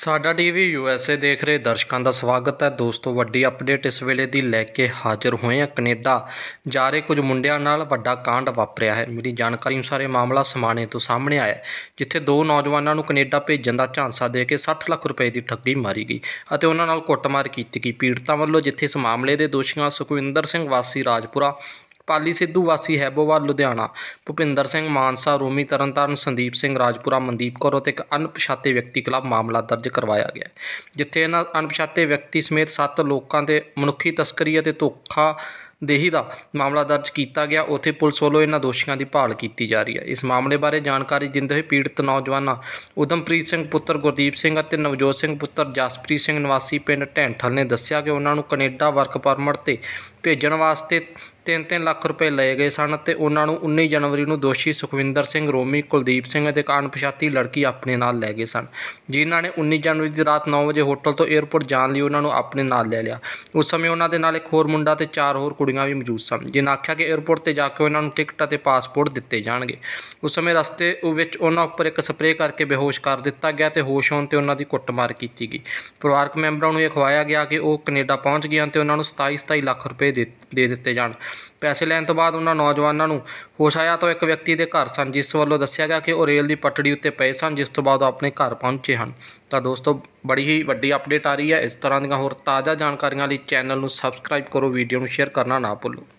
ਸਾਡਾ TV USA ਦੇਖ ਰਹੇ ਦਰਸ਼ਕਾਂ ਦਾ ਸਵਾਗਤ ਹੈ ਦੋਸਤੋ ਵੱਡੀ ਅਪਡੇਟ ਇਸ ਵੇਲੇ ਦੀ ਲੈ ਕੇ ਹਾਜ਼ਰ ਹੋਏ ਹਾਂ ਕੈਨੇਡਾ ਜਾ ਰਹੇ ਕੁਝ ਮੁੰਡਿਆਂ ਨਾਲ ਵੱਡਾ ਕਾਂਡ ਵਾਪਰਿਆ ਹੈ ਮੇਰੀ ਜਾਣਕਾਰੀ ਅਨੁਸਾਰ ਇਹ ਮਾਮਲਾ ਸਮਾਣੇ ਤੋਂ ਸਾਹਮਣੇ ਆਇਆ ਜਿੱਥੇ ਦੋ ਨੌਜਵਾਨਾਂ ਨੂੰ ਕੈਨੇਡਾ ਭੇਜਣ ਦਾ ਝਾਂਸਾ ਦੇ ਕੇ 60 ਲੱਖ ਰੁਪਏ ਦੀ ਠੱਗੀ ਮਾਰੀ ਗਈ ਅਤੇ ਉਹਨਾਂ ਨਾਲ ਕੁੱਟਮਾਰ ਕੀਤੀ ਗਈ ਪੀੜਤਾਂ ਵੱਲੋਂ ਜਿੱਥੇ ਇਸ ਮਾਮਲੇ ਦੇ ਦੋਸ਼ੀਆਂ ਸੁਖਵਿੰਦਰ ਸਿੰਘ ਵਾਸੀ ਰਾਜਪੁਰਾ ਪਾਲੀ ਸਿੱਧੂ ਵਾਸੀ ਹੈਬੋਵਾਲ ਲੁਧਿਆਣਾ ਭੁਪਿੰਦਰ ਸਿੰਘ ਮਾਨਸਾ ਰੋਮੀ ਤਰਨਤਾਰਨ ਸੰਦੀਪ ਸਿੰਘ ਰਾਜਪੁਰਾ ਮਨਦੀਪ ਕੌਰ ਅਤੇ ਇੱਕ ਅਣਪਛਾਤੇ ਵਿਅਕਤੀ ਖਿਲਾਫ ਮਾਮਲਾ ਦਰਜ ਕਰਵਾਇਆ ਗਿਆ ਜਿੱਥੇ ਇਹਨਾਂ ਅਣਪਛਾਤੇ ਵਿਅਕਤੀ ਸਮੇਤ 7 ਲੋਕਾਂ ਤੇ ਮਨੁੱਖੀ ਤਸਕਰੀ ਅਤੇ ਧੋਖਾ ਦੇਹੀ ਦਾ ਮਾਮਲਾ ਦਰਜ ਕੀਤਾ ਗਿਆ ਉਥੇ ਪੁਲਿਸ ਵੱਲੋਂ ਇਹਨਾਂ ਦੋਸ਼ੀਆਂ ਦੀ ਭਾਲ ਕੀਤੀ ਜਾ ਰਹੀ ਹੈ ਇਸ ਮਾਮਲੇ ਬਾਰੇ ਜਾਣਕਾਰੀ ਦਿੰਦੇ ਹੋਏ ਪੀੜਤ ਨੌਜਵਾਨਾਂ ਉਦਮਪ੍ਰੀਤ ਸਿੰਘ ਪੁੱਤਰ ਗੁਰਦੀਪ ਸਿੰਘ ਅਤੇ ਨਵਜੋਤ ਸਿੰਘ ਪੁੱਤਰ ਜਸਪ੍ਰੀਤ ਸਿੰਘ ਨਿਵਾਸੀ ਪਿੰਡ ਢੈਂਠਲ ਨੇ ਦੱਸਿਆ ਕਿ ਉਹਨਾਂ ਨੂੰ ਕੈਨੇਡਾ ਵਰਕ ਪਰਮਿਟ ਤੇ ਭੇਜਣ ਵਾਸਤੇ 3-3 ਲੱਖ ਰੁਪਏ ਲਏ ਗਏ ਸਨ ਤੇ ਉਹਨਾਂ ਨੂੰ 19 ਜਨਵਰੀ ਨੂੰ ਦੋਸ਼ੀ ਸੁਖਵਿੰਦਰ ਸਿੰਘ ਰੋਮੀ ਕੁਲਦੀਪ ਸਿੰਘ ਅਤੇ ਪਛਾਤੀ ਲੜਕੀ ਆਪਣੇ ਨਾਲ ਲੈ ਗਏ ਸਨ ਜਿਨ੍ਹਾਂ ਨੇ 19 ਜਨਵਰੀ ਦੀ ਰਾਤ 9 ਵਜੇ ਹੋਟਲ ਤੋਂ 에어ਪੋਰਟ ਜਾਣ ਲਈ ਉਹਨਾਂ ਨੂੰ ਆਪਣੇ ਨਾਲ ਲੈ ਲਿਆ ਉਸ ਸਮੇਂ ਉਹਨਾਂ ਦੇ ਨਾਲ ਇੱਕ ਹੋਰ ਮੁੰਡਾ ਤੇ ਚਾਰ ਹੋਰ ਕੁੜੀਆਂ ਵੀ ਮੌਜੂਦ ਸਨ ਜਿਨ੍ਹਾਂ ਆਖਿਆ ਕਿ 에어ਪੋਰਟ ਤੇ ਜਾ ਕੇ ਉਹਨਾਂ ਨੂੰ ਟਿਕਟ ਅਤੇ ਪਾਸਪੋਰਟ ਦਿੱਤੇ ਜਾਣਗੇ ਉਸ ਸਮੇਂ ਰਸਤੇ ਵਿੱਚ ਉਹਨਾਂ ਉੱਪਰ ਇੱਕ ਸਪਰੇਅ ਕਰਕੇ ਬੇਹੋਸ਼ ਕਰ ਦਿੱਤਾ ਗਿਆ ਤੇ ਹੋਸ਼ ਹੋਣ ਤੇ ਉਹਨਾਂ ਦੀ ਕੁੱਟਮਾਰ ਕੀਤੀ ਗਈ ਪਰਿਵਾਰਕ ਮੈਂਬਰਾਂ ਨੂੰ ਇਹ ਖਵਾਇਆ ਗਿਆ ਕਿ ਉਹ ਕੈਨੇਡਾ ਪਹੁੰਚ ਗਏ ਤੇ ਉਹਨਾਂ ਨੂੰ 27 27 ਲੱਖ ਰੁਪਏ ਦੇ ਦਿੱਤੇ ਜਾਣ ਪੈਸੇ ਲੈਣ ਤੋਂ ਬਾਅਦ ਉਹਨਾਂ ਨੌਜਵਾਨਾਂ ਨੂੰ ਹੋਸ਼ ਆਇਆ ਤਾਂ ਇੱਕ ਵਿਅਕਤੀ ਦੇ ਘਰ ਸਨ ਜਿਸ ਵੱਲੋਂ ਦੱਸਿਆ ਗਿਆ ਕਿ ਉਹ ਰੇਲ ਦੀ ਪਟੜੀ ਉੱਤੇ ਪਏ ਸਨ ਜਿਸ ਤੋਂ ਬਾਅਦ ਆਪਣੇ ਘਰ ਪਹੁੰਚੇ ਹਨ ਤਾਂ ਦੋਸਤੋ ਬੜੀ ਹੀ ਵੱਡੀ ਅਪਡੇਟ ਆ ਰਹੀ ਹੈ ਇਸ ਤਰ੍ਹਾਂ ਦੀਆਂ ਹੋਰ ਤਾਜ਼ਾ ਜਾਣਕਾਰੀਆਂ ਲਈ ਚੈਨਲ ਨੂੰ ਸਬਸਕ੍ਰਾਈਬ ਕਰੋ ਵੀਡੀਓ ਨੂੰ ਸ਼ੇਅਰ ਕਰਨਾ ਨਾ ਭੁੱਲੋ